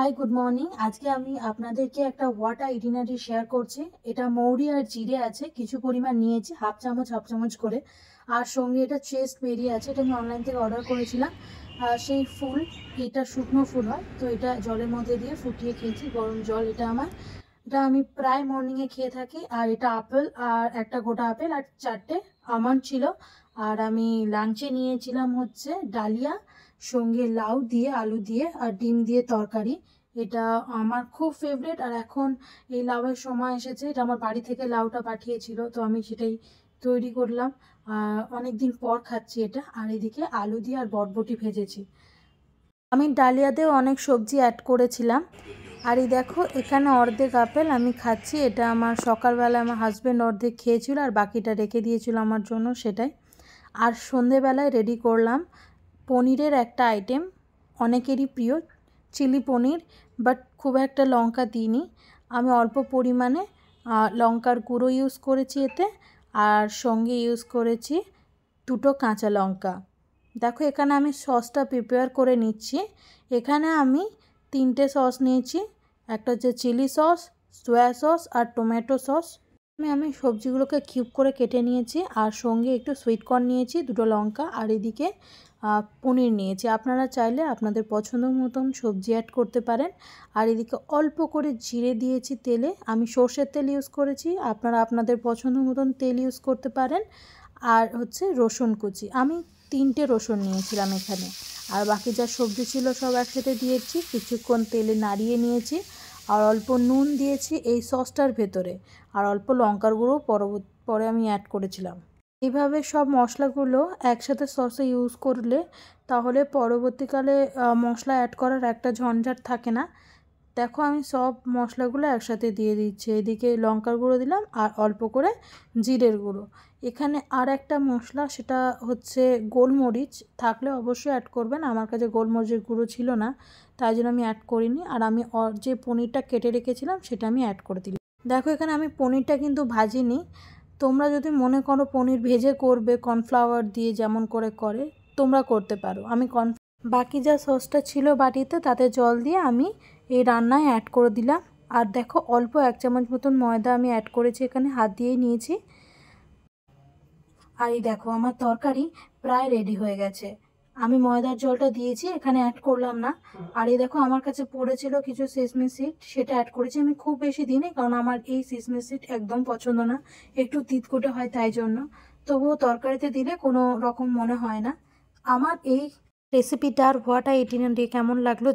hi good morning আজকে আমি আপনাদেরকে একটা ওয়াটার ইডিনারি শেয়ার করছি এটা মৌরি আর জিরে আছে কিছু পরিমাণ নিয়েছি হাফ চামচ হাফ চামচ করে আর সঙ্গে এটা চেস্ট বেরিয়ে আছে এটা আমি অনলাইন থেকে অর্ডার করেছিলাম সেই ফুল এটা শুকনো ফুল হয় তো এটা জলের মধ্যে দিয়ে ফুটিয়ে খেয়েছি গরম জল এটা আমার এটা আমি প্রায় মর্নিংয়ে খেয়ে থাকি আর এটা আপেল আর একটা গোটা আপেল আর চারটে আমন ছিল আর আমি লাঞ্চে নিয়েছিলাম হচ্ছে ডালিয়া সঙ্গে লাউ দিয়ে আলু দিয়ে আর ডিম দিয়ে তরকারি এটা আমার খুব ফেভারেট আর এখন এই লাউয়ের সময় এসেছে এটা আমার বাড়ি থেকে লাউটা পাঠিয়েছিল তো আমি সেটাই তৈরি করলাম অনেক দিন পর খাচ্ছি এটা আর এদিকে আলু দিয়ে আর বটবটি ভেজেছি আমি ডালিয়াতেও অনেক সবজি অ্যাড করেছিলাম আর এই দেখো এখানে অর্ধেক আপেল আমি খাচ্ছি এটা আমার সকালবেলা আমার হাজব্যান্ড অর্ধেক খেয়েছিল আর বাকিটা রেখে দিয়েছিল আমার জন্য সেটাই আর সন্ধেবেলায় রেডি করলাম পনিরের একটা আইটেম অনেকেরই প্রিয় চিলি পনির বাট খুব একটা লঙ্কা দিইনি আমি অল্প পরিমাণে লঙ্কার গুঁড়ো ইউজ করেছি এতে আর সঙ্গে ইউজ করেছি দুটো কাঁচা লঙ্কা দেখো এখানে আমি সসটা প্রিপেয়ার করে নিচ্ছি এখানে আমি তিনটে সস নিয়েছি একটা হচ্ছে চিলি সস সোয়া সস আর টমেটো সস আমি সবজিগুলোকে কিউব করে কেটে নিয়েছি আর সঙ্গে একটু সুইটকর্ন নিয়েছি দুটো লঙ্কা আর এদিকে পনির নিয়েছি আপনারা চাইলে আপনাদের পছন্দ মতন সবজি অ্যাড করতে পারেন আর এদিকে অল্প করে জিরে দিয়েছি তেলে আমি সর্ষের তেল ইউজ করেছি আপনারা আপনাদের পছন্দ মতন তেল ইউজ করতে পারেন আর হচ্ছে রসুন কুচি আমি তিনটে রসুন নিয়েছিলাম এখানে আর বাকি যা সবজি ছিল সব একসাথে দিয়েছি কিছুক্ষণ তেলে নাড়িয়ে নিয়েছি আর অল্প নুন দিয়েছি এই সসটার ভেতরে আর অল্প লঙ্কার গুঁড়ো পরবর্তী পরে আমি অ্যাড করেছিলাম এইভাবে সব মশলাগুলো একসাথে সসে ইউজ করলে তাহলে পরবর্তীকালে মশলা অ্যাড করার একটা ঝঞ্ঝাট থাকে না দেখো আমি সব মশলাগুলো একসাথে দিয়ে দিচ্ছি এদিকে লঙ্কার গুঁড়ো দিলাম আর অল্প করে জিরের গুঁড়ো এখানে আর একটা মশলা সেটা হচ্ছে গোলমরিচ থাকলে অবশ্যই অ্যাড করবেন আমার কাছে গোলমরিচের গুঁড়ো ছিল না তাই জন্য আমি অ্যাড করিনি আর আমি যে পনিরটা কেটে রেখেছিলাম সেটা আমি অ্যাড করে দিলাম দেখো এখানে আমি পনিরটা কিন্তু ভাজিনি তোমরা যদি মনে করো পনির ভেজে করবে কর্নফ্লাওয়ার দিয়ে যেমন করে করে তোমরা করতে পারো আমি কর্ন বাকি যা সসটা ছিল বাটিতে তাতে জল দিয়ে আমি এই রান্নায় অ্যাড করে দিলাম আর দেখো অল্প এক চামচ মতন ময়দা আমি অ্যাড করেছি এখানে হাত দিয়েই নিয়েছি আর এই দেখো আমার তরকারি প্রায় রেডি হয়ে গেছে আমি ময়দার জলটা দিয়েছি এখানে অ্যাড করলাম না আর এই দেখো আমার কাছে পড়েছিল কিছু সিসমি সিট সেটা অ্যাড করেছি আমি খুব বেশি দিনে কারণ আমার এই সিসমি সিট একদম পছন্দ না একটু তিতকুটে হয় তাই জন্য তবুও তরকারিতে দিলে কোনো রকম মনে হয় না আমার এই রেসিপিটার হোয়াটা এটিন কেমন লাগলো